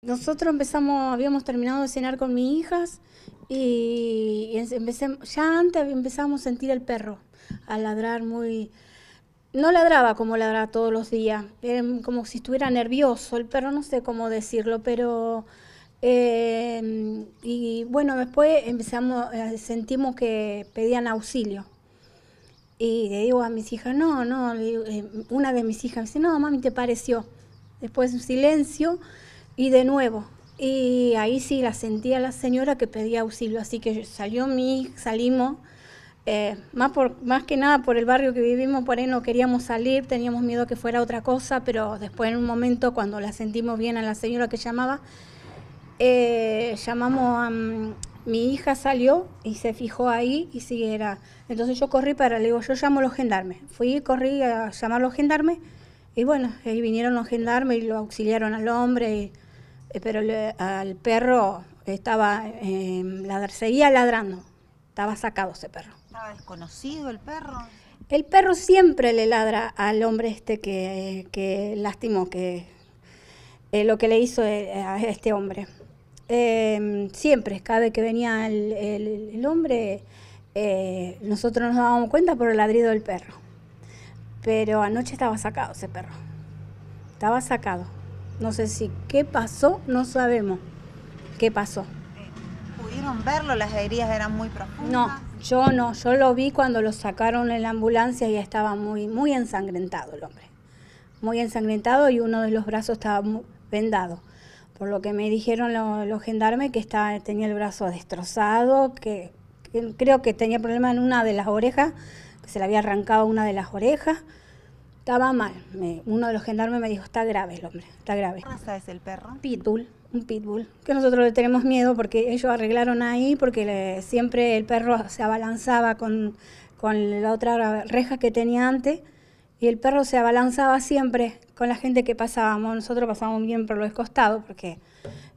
Nosotros empezamos, habíamos terminado de cenar con mis hijas y ya antes empezamos a sentir el perro, a ladrar muy... No ladraba como ladraba todos los días, era como si estuviera nervioso el perro, no sé cómo decirlo, pero... Eh, y bueno, después empezamos, eh, sentimos que pedían auxilio. Y le digo a mis hijas, no, no, eh, una de mis hijas me dice, no, mami, ¿te pareció? Después un silencio. Y de nuevo, y ahí sí la sentía la señora que pedía auxilio, así que salió mi, salimos, eh, más, por, más que nada por el barrio que vivimos, por ahí no queríamos salir, teníamos miedo que fuera otra cosa, pero después en un momento cuando la sentimos bien a la señora que llamaba, eh, llamamos a mm, mi hija salió y se fijó ahí y si era. Entonces yo corrí para, le digo, yo llamo a los gendarmes. Fui, corrí a llamar a los gendarmes y bueno, ahí vinieron los gendarmes y lo auxiliaron al hombre. Eh, pero al perro estaba, em, seguía ladrando, estaba sacado ese perro. ¿Estaba desconocido el perro? El perro siempre le ladra al hombre este que, lastimó, que eh, lo que le hizo eh, a este hombre. Em, siempre, cada vez que venía el, hombre, nosotros nos dábamos cuenta por el ladrido del perro. Pero anoche estaba sacado ese perro. Estaba sacado. No sé si qué pasó, no sabemos qué pasó. ¿Pudieron verlo? ¿Las heridas eran muy profundas? No, yo no, yo lo vi cuando lo sacaron en la ambulancia y estaba muy, muy ensangrentado el hombre. Muy ensangrentado y uno de los brazos estaba vendado. Por lo que me dijeron los gendarmes que tenía el brazo destrozado, que, creo que tenía problema en una de las orejas, que se le había arrancado una de las orejas estaba mal. uno de los gendarmes me dijo, está grave el hombre, está grave. ¿Qué es el perro? Pitbull, un pitbull, que nosotros le tenemos miedo porque ellos arreglaron ahí, porque siempre el perro se abalanzaba con, con la otra reja que tenía antes, y el perro se abalanzaba siempre con la gente que pasábamos. Nosotros pasábamos bien por los costados porque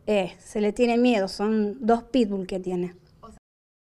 eh, se le tiene miedo, son dos pitbull que tiene.